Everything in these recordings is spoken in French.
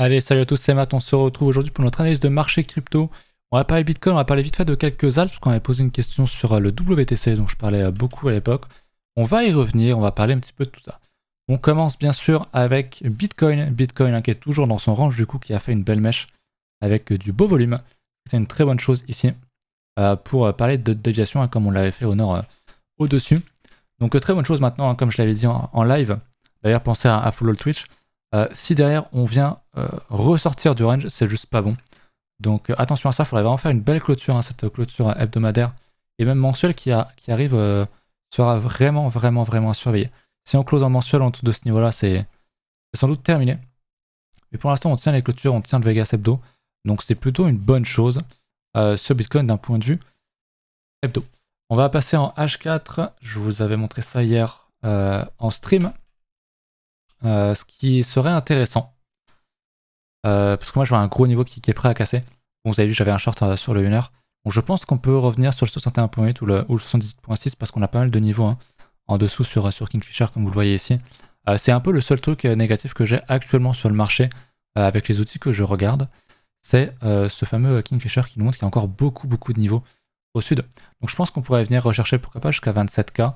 Allez, salut à tous, c'est Matt. On se retrouve aujourd'hui pour notre analyse de marché crypto. On va parler Bitcoin, on va parler vite fait de quelques alpes, parce qu'on avait posé une question sur euh, le WTC dont je parlais euh, beaucoup à l'époque. On va y revenir, on va parler un petit peu de tout ça. On commence bien sûr avec Bitcoin. Bitcoin hein, qui est toujours dans son range du coup, qui a fait une belle mèche avec euh, du beau volume. C'est une très bonne chose ici pour parler de déviation, hein, comme on l'avait fait au nord au-dessus. Donc très bonne chose maintenant, hein, comme je l'avais dit en, live. D'ailleurs, pensez à, à follow le Twitch. Euh, si derrière on vient euh, ressortir du range, c'est juste pas bon. Donc euh, attention à ça, il faudrait vraiment faire une belle clôture, hein, cette clôture hebdomadaire et même mensuelle qui, arrive sera vraiment, vraiment, vraiment à Si on close en mensuel en dessous de ce niveau-là, c'est sans doute terminé. Mais pour l'instant, on tient les clôtures, on tient le Vegas Hebdo. Donc c'est plutôt une bonne chose sur Bitcoin d'un point de vue hebdo. On va passer en H4. Je vous avais montré ça hier en stream. Euh, ce qui serait intéressant. Euh, parce que moi, je vois un gros niveau qui, est prêt à casser. vous avez vu, j'avais un short euh, sur le 1 heure donc je pense qu'on peut revenir sur le 61.8 ou le, 78.6 parce qu'on a pas mal de niveaux hein, en dessous sur, sur Kingfisher, comme vous le voyez ici. c'est un peu le seul truc négatif que j'ai actuellement sur le marché avec les outils que je regarde. C'est ce fameux Kingfisher qui nous montre qu'il y a encore beaucoup, beaucoup de niveaux au sud. Donc, je pense qu'on pourrait venir rechercher, pourquoi pas, jusqu'à 27K.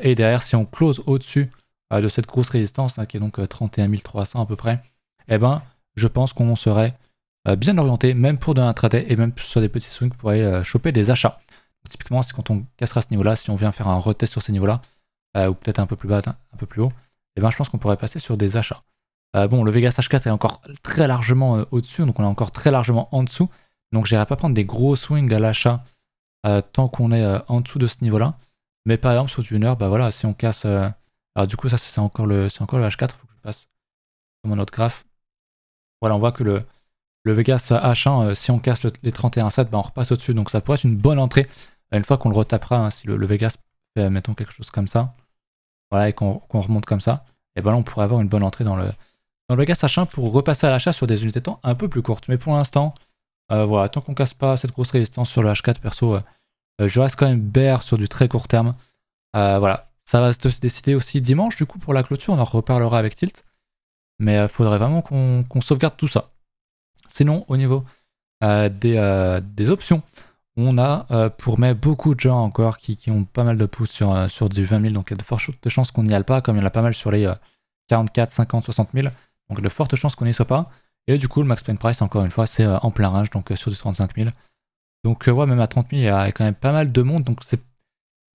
et derrière, si on close au-dessus ah, de cette grosse résistance, hein, qui est donc 31 euh, 300 à peu près, eh ben, je pense qu'on serait euh, bien orienté, même pour de l'intraday et même sur des petits swings, pour aller euh, choper des achats. typiquement, c'est quand on cassera ce niveau-là, si on vient faire un retest sur ces niveaux-là, ou peut-être un peu plus bas, un peu plus haut, eh ben, je pense qu'on pourrait passer sur des achats. bon, le Vegas H4 est encore très largement au-dessus, donc on est encore très largement en dessous. Donc j'irai pas prendre des gros swings à l'achat tant qu'on est en dessous de ce niveau-là. Mais par exemple, sur du 1 heure, bah voilà, si on casse alors du coup, ça c'est encore le c'est encore le H4, faut que je passe mon autre graphe. Voilà, on voit que le, le Vegas H1, euh, si on casse les 31 7, ben, on repasse au-dessus. Donc ça pourrait être une bonne entrée une fois qu'on le retapera. Hein, si le, Vegas fait, mettons, quelque chose comme ça, voilà, et qu'on remonte comme ça, et eh ben là, on pourrait avoir une bonne entrée dans le, le Vegas H1 pour repasser à l'achat sur des unités de temps un peu plus courtes. Mais pour l'instant, euh, voilà, tant qu'on casse pas cette grosse résistance sur le H4 perso, euh, je reste quand même bear sur du très court terme. voilà, ça va se décider aussi dimanche, du coup, pour la clôture. On en reparlera avec Tilt. Mais euh, faudrait vraiment qu'on sauvegarde tout ça. Sinon, au niveau euh, euh, des, options, on a pour mais beaucoup de gens encore qui, ont pas mal de pouces sur, sur du 20 000. Donc il y a de fortes chances qu'on n'y aille pas, comme il y en a pas mal sur les 44, 50, 60 000. Donc de fortes chances qu'on n'y soit pas. Et du coup, le max plane price, encore une fois, c'est en plein range, donc sur du 35 000. Donc ouais, même à 30 000, il y a quand même pas mal de monde. Donc c'est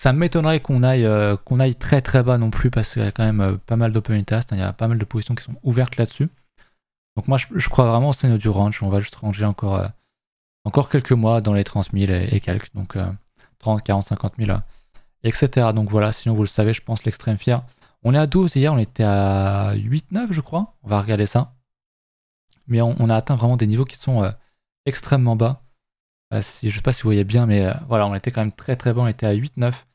ça m'étonnerait qu'on aille, euh, qu'on aille très très bas non plus parce qu'il y a quand même euh, pas mal d'open test, hein. il y a pas mal de positions qui sont ouvertes là-dessus. Donc moi je, crois vraiment au scénario du range, on va juste ranger encore, euh, encore quelques mois dans les 30 000 et, quelques, donc 30, 40, 50 000, etc. Donc voilà, sinon vous le savez, je pense l'extrême fier. On est à 12 hier, on était à 8, 9 je crois, on va regarder ça. Mais on, a atteint vraiment des niveaux qui sont extrêmement bas. Je si, je sais pas si vous voyez bien, mais voilà, on était quand même très très bas, on était à 8, 9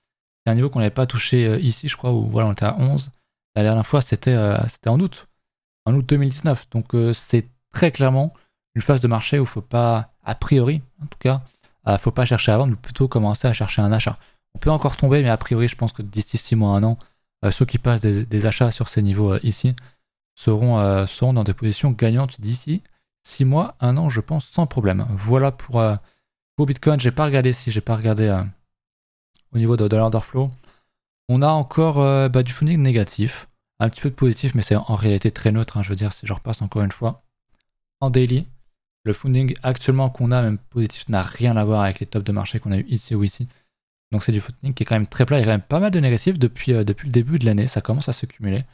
niveau qu'on n'avait pas touché euh, ici, je crois, où voilà, on était à 11. La dernière fois, euh, c'était en août. En août 2019. Donc euh, c'est très clairement une phase de marché où il faut pas, a priori, en tout cas, faut pas chercher à vendre, mais plutôt commencer à chercher un achat. On peut encore tomber, mais a priori, je pense que d'ici 6 mois, un an, ceux qui passent des, achats sur ces niveaux ici seront, seront, dans des positions gagnantes d'ici 6 mois, un an, je pense, sans problème. Voilà pour, pour Bitcoin. J'ai pas regardé si j'ai pas regardé au niveau de, dollar flow. On a encore euh, bah, du funding négatif, un petit peu de positif, mais c'est en réalité très neutre. Hein. je veux dire, si je repasse encore une fois, en daily, le funding actuellement qu'on a, même positif, n'a rien à voir avec les tops de marché qu'on a eu ici ou ici. Donc c'est du funding qui est quand même très plat. Il y a quand même pas mal de négatifs depuis, euh, depuis le début de l'année. Ça commence à s'accumuler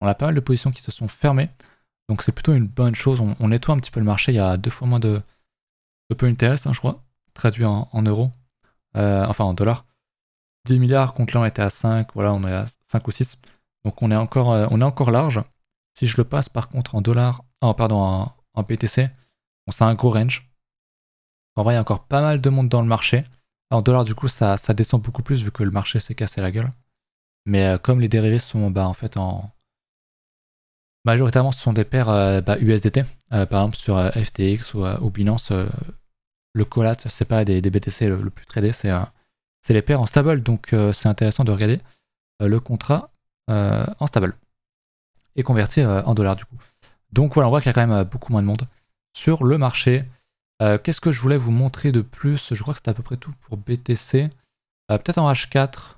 On a pas mal de positions qui se sont fermées. Donc c'est plutôt une bonne chose. On, nettoie un petit peu le marché. Il y a deux fois moins de, de peu interest, hein, je crois, traduit en, euros, euh, enfin en dollars. 10 milliards contre là on était à 5, voilà, on est à 5 ou 6. Donc on est encore, euh, on est encore large. Si je le passe par contre en dollars, ah, en, BTC, on c'est un gros range. En vrai, il y a encore pas mal de monde dans le marché. En dollars, du coup, ça, descend beaucoup plus vu que le marché s'est cassé la gueule. Mais euh, comme les dérivés sont bah, en fait en. Majoritairement, ce sont des paires USDT. Euh, bah, par exemple, sur FTX ou, Binance, le collat, c'est pas des, BTC le, plus tradé, c'est c'est les paires en stable, donc euh, c'est intéressant de regarder euh, le contrat euh, en stable et convertir en dollars du coup. Donc voilà, on voit qu'il y a quand même beaucoup moins de monde sur le marché. Qu'est-ce que je voulais vous montrer de plus Je crois que c'est à peu près tout pour BTC. Peut-être en H4.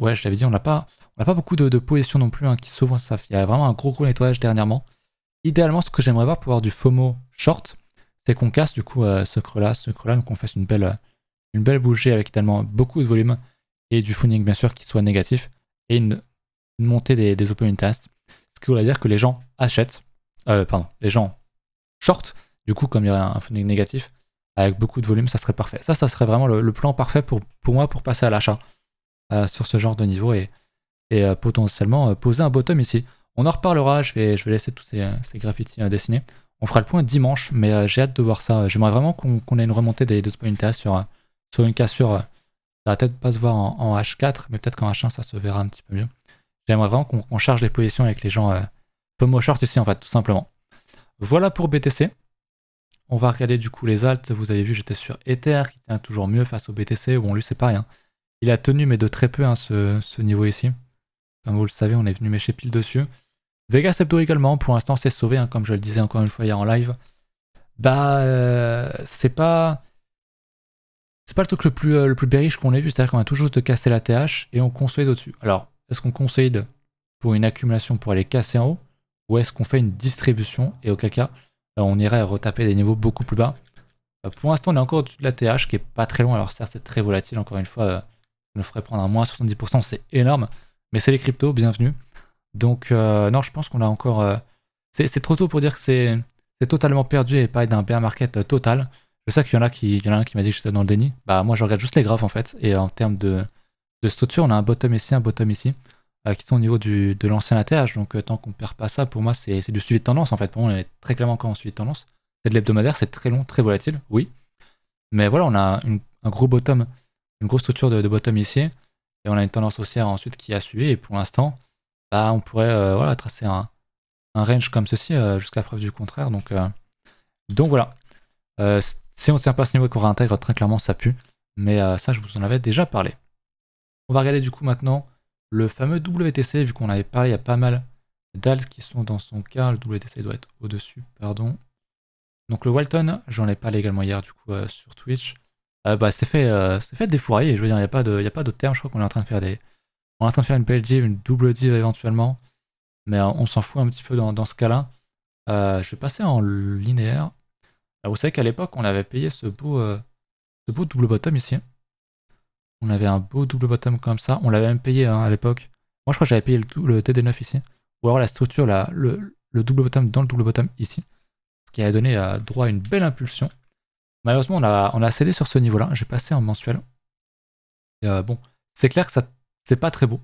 ouais, je l'avais dit, on n'a pas, pas beaucoup de, positions non plus hein, qui s'ouvrent. Il y a vraiment un gros gros nettoyage dernièrement. Idéalement, ce que j'aimerais voir pour avoir du FOMO short, c'est qu'on casse du coup euh, ce creux-là, ce creux-là, donc qu'on fasse une belle, euh, une belle bougie avec tellement beaucoup de volume et du funding bien sûr qui soit négatif et une, montée des, open interest. Ce qui voudrait dire que les gens achètent, euh, pardon, les gens short, du coup comme il y aurait un funding négatif avec beaucoup de volume, ça serait parfait. Ça, ça serait vraiment le, plan parfait pour, pour moi pour passer à l'achat euh, sur ce genre de niveau et, et potentiellement poser un bottom ici. On en reparlera, je vais, je vais laisser tous ces, graffitis dessinés on fera le point dimanche, mais euh, j'ai hâte de voir ça. J'aimerais vraiment qu'on ait une remontée des, points points sur, euh, sur une cassure. Euh, ça va peut-être pas se voir en, H4, mais peut-être qu'en H1, ça se verra un petit peu mieux. J'aimerais vraiment qu'on charge les positions avec les gens peu pomo short ici, en fait, tout simplement. Voilà pour BTC. On va regarder du coup les altes. Vous avez vu, j'étais sur Ether qui tient toujours mieux face au BTC. Bon, lui, c'est pas rien. Il a tenu, mais de très peu, hein, ce, ce niveau ici. Comme vous le savez, on est venu mécher pile dessus. Vega Septo également, pour l'instant, c'est sauvé, hein, comme je le disais encore une fois hier en live. Bah, euh, c'est pas. C'est pas le truc le plus, euh, le plus qu'on ait vu, c'est-à-dire qu'on a toujours de casser la TH et on consolide au-dessus. Alors, est-ce qu'on consolide pour une accumulation pour aller casser en haut ou est-ce qu'on fait une distribution et auquel cas bah, on irait retaper des niveaux beaucoup plus bas bah, Pour l'instant, on est encore au-dessus de la TH qui est pas très loin. Alors, certes, c'est très volatile, encore une fois, euh, ça nous ferait prendre un moins 70%, c'est énorme, mais c'est les cryptos, bienvenue. Donc, euh, non, je pense qu'on a encore. Euh, c'est trop tôt pour dire que c'est totalement perdu et pas d'un bear market euh, total. Je sais qu'il y en a qui, y en a un qui m'a dit que j'étais dans le déni. Bah, moi, je regarde juste les graphes en fait. Et en termes de, structure, on a un bottom ici, un bottom ici, qui sont au niveau de l'ancien ATH. Donc, tant qu'on perd pas ça, pour moi, c'est du suivi de tendance en fait. Pour moi, on est très clairement encore en suivi de tendance. C'est de l'hebdomadaire, c'est très long, très volatile, oui. Mais voilà, on a un gros bottom, une grosse structure de, de bottom ici. Et on a une tendance haussière ensuite qui a suivi. Et pour l'instant, bah, on pourrait euh, voilà, tracer un, range comme ceci euh, jusqu'à preuve du contraire. Donc, euh, donc voilà. si on ne tient pas à ce niveau qu'on réintègre, très clairement, ça pue. Mais ça, je vous en avais déjà parlé. On va regarder du coup maintenant le fameux WTC, vu qu'on avait parlé, il y a pas mal d'alt qui sont dans son cas. Le WTC doit être au-dessus, pardon. Donc le Walton, j'en ai parlé également hier du coup sur Twitch. bah, c'est fait, fait défourailler, je veux dire, il n'y a pas de, y a pas de terme, je crois qu'on est en train de faire des, on est en train de faire une PLG, une double div éventuellement, mais euh, on s'en fout un petit peu dans, ce cas-là. Euh, je vais passer en linéaire. Euh, vous savez qu'à l'époque, on avait payé ce beau, ce double bottom ici. Hein. On avait un beau double bottom comme ça. On l'avait même payé hein, à l'époque. Moi, je crois que j'avais payé le, le, TD9 ici. Ou alors la structure, le, double bottom dans le double bottom ici. Ce qui a donné à droit à une belle impulsion. Malheureusement, on a, on a cédé sur ce niveau-là. J'ai passé en mensuel. bon, c'est clair que ça c'est pas très beau.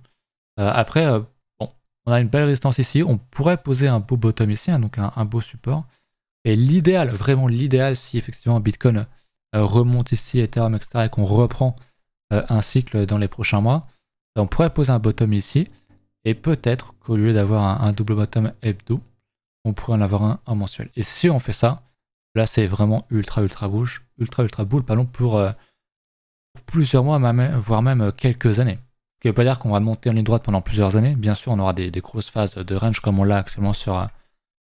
Euh, après, euh, bon, on a une belle résistance ici. On pourrait poser un beau bottom ici, hein, donc un, beau support. Et l'idéal, vraiment l'idéal, si effectivement Bitcoin euh, remonte ici, Ethereum, etc., et qu'on reprend un cycle dans les prochains mois, on pourrait poser un bottom ici. Et peut-être qu'au lieu d'avoir un, double bottom hebdo, on pourrait en avoir un, mensuel. Et si on fait ça, Là, c'est vraiment ultra, ultra bouche, ultra, ultra boule, pardon, pour, pour plusieurs mois, voire même quelques années. Ce qui ne veut pas dire qu'on va monter en ligne droite pendant plusieurs années. Bien sûr, on aura des, grosses phases de range comme on l'a actuellement sur, euh,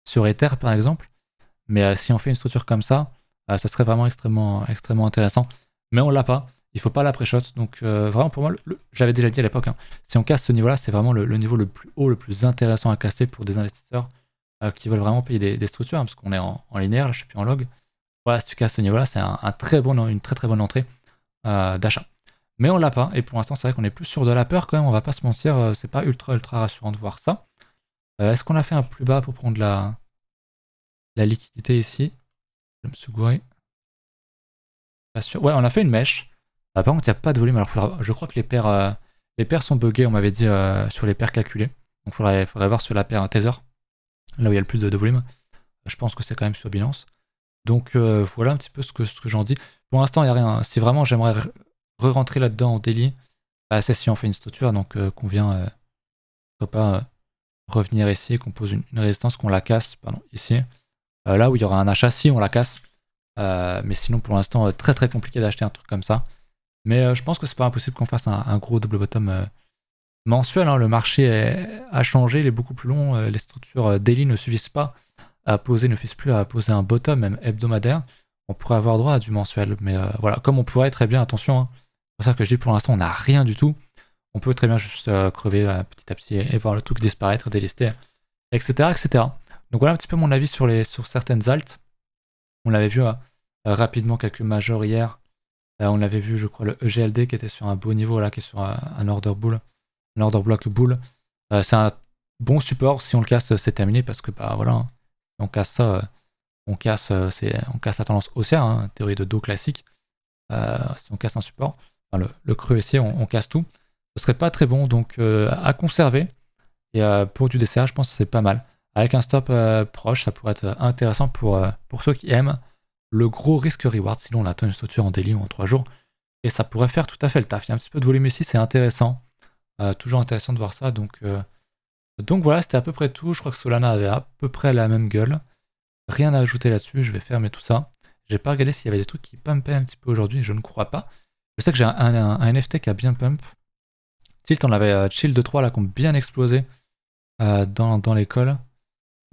sur Ether, par exemple. Mais euh, si on fait une structure comme ça, euh, ça serait vraiment extrêmement, extrêmement intéressant. Mais on ne l'a pas. Il ne faut pas la pré-shot. Donc, vraiment, pour moi, j'avais déjà dit à l'époque, hein, si on casse ce niveau-là, c'est vraiment le, niveau le plus haut, le plus intéressant à casser pour des investisseurs qui veulent vraiment payer des, structures, hein, parce qu'on est en, linéaire, là, je suis plus en log. Voilà, si tu casses ce niveau-là, c'est une très très bonne entrée d'achat. Mais on l'a pas, et pour l'instant c'est vrai qu'on est plus sur de la peur quand même, on va pas se mentir, euh, c'est pas ultra ultra rassurant de voir ça. Euh, est-ce qu'on a fait un plus bas pour prendre la, la liquidité ici Je me suis Ouais, on a fait une mèche. Bah, par contre, il n'y a pas de volume. Alors, faudra... je crois que les paires, euh, les paires sont buggées, on m'avait dit, sur les paires calculées. Donc, il faudrait... voir sur la paire Tether, là où il y a le plus de, volume. Je pense que c'est quand même sur Binance. Donc, voilà un petit peu ce que, ce que j'en dis. Pour l'instant, il n'y a rien. Si vraiment j'aimerais re-rentrer là-dedans en daily, c'est bah, si on fait une structure, donc euh, qu'on vient, euh, ne pas, euh, revenir ici, qu'on pose une, résistance, qu'on la casse, pardon, ici. là où il y aura un achat, si on la casse. mais sinon, pour l'instant, très très compliqué d'acheter un truc comme ça. Mais je pense que c'est pas impossible qu'on fasse un, gros double bottom mensuel. Hein. Le marché a changé, il est beaucoup plus long. les structures daily ne suffisent pas à poser, ne suffisent plus à poser un bottom, même hebdomadaire. On pourrait avoir droit à du mensuel. Mais voilà, comme on pourrait très bien, attention, hein. C'est pour ça que je dis pour l'instant, on n'a rien du tout. On peut très bien juste euh, crever euh, petit à petit et, voir le truc disparaître, délister, etc., etc. Donc voilà un petit peu mon avis sur, les, sur certaines altes. On l'avait vu euh, rapidement, quelques majors hier. on l'avait vu, je crois, le EGLD qui était sur un beau niveau, là, qui est sur un, order bull, un order block bull. c'est un bon support. Si on le casse, c'est terminé parce que, bah voilà, hein. on casse ça, on, casse, on casse la tendance haussière, hein, théorie de dos classique. si on casse un support le, creux ici, on, casse tout. Ce serait pas très bon, donc euh, à conserver. Et euh, pour du dessert, je pense que c'est pas mal. Avec un stop euh, proche, ça pourrait être intéressant pour, pour ceux qui aiment le gros risque-reward. Sinon, on atteint une structure en daily ou en 3 jours. Et ça pourrait faire tout à fait le taf. Il y a un petit peu de volume ici, c'est intéressant. toujours intéressant de voir ça. Donc, donc voilà, c'était à peu près tout. Je crois que Solana avait à peu près la même gueule. Rien à ajouter là-dessus. Je vais fermer tout ça. J'ai pas regardé s'il y avait des trucs qui pumpaient un petit peu aujourd'hui, je ne crois pas. Je sais que j'ai un, NFT qui a bien pump. Tilt, on avait, Chill 2-3 là, qui ont bien explosé euh, dans, dans l'école.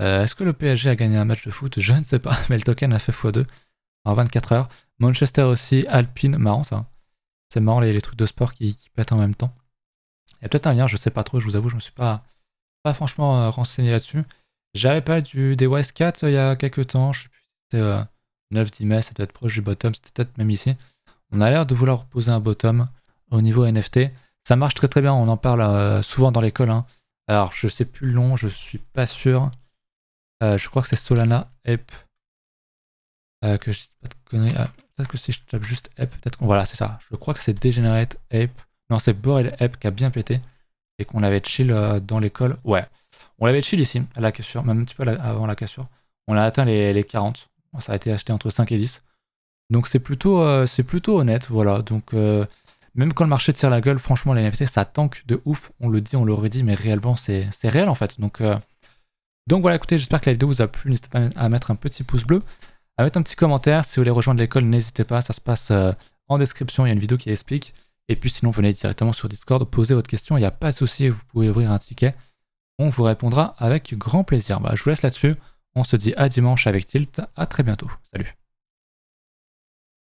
Euh, est-ce que le PSG a gagné un match de foot Je ne sais pas, mais le token a fait x2 en 24 heures. Manchester aussi, Alpine, marrant ça. Hein. C'est marrant les, trucs de sport qui, pètent en même temps. Il y a peut-être un lien, je ne sais pas trop, je vous avoue, je me suis pas, pas franchement euh, renseigné là-dessus. J'avais pas du, des Wise il y a quelques temps, je sais plus, c'était 9-10 mai, c'était être proche du bottom, c'était peut-être même ici. On a l'air de vouloir poser un bottom au niveau NFT. Ça marche très très bien, on en parle euh, souvent dans l'école. Hein. Alors je sais plus long nom, je suis pas sûr. Euh, je crois que c'est Solana EP. Euh, que je pas de ah, peut-être que si je tape juste EP, peut-être qu'on. Voilà, c'est ça. Je crois que c'est Degenerate Ape. Non, c'est Borel Ape qui a bien pété et qu'on avait chill euh, dans l'école. Ouais. On l'avait chill ici, à la cassure, même un petit peu avant la cassure. On a atteint les 40. Ça a été acheté entre 5 et 10. Donc c'est plutôt, euh, c'est plutôt honnête, voilà. Donc euh, même quand le marché tire la gueule, franchement, les NFT, ça tank de ouf. On le dit, on le redit, mais réellement, c'est réel en fait. Donc, euh, donc voilà, écoutez, j'espère que la vidéo vous a plu. N'hésitez pas à mettre un petit pouce bleu, à mettre un petit commentaire. Si vous voulez rejoindre l'école, n'hésitez pas, ça se passe en description. Il y a une vidéo qui explique. Et puis sinon, venez directement sur Discord, posez votre question. Il n'y a pas de souci, vous pouvez ouvrir un ticket. On vous répondra avec grand plaisir. Bah, je vous laisse là-dessus. On se dit à dimanche avec Tilt. À très bientôt. Salut.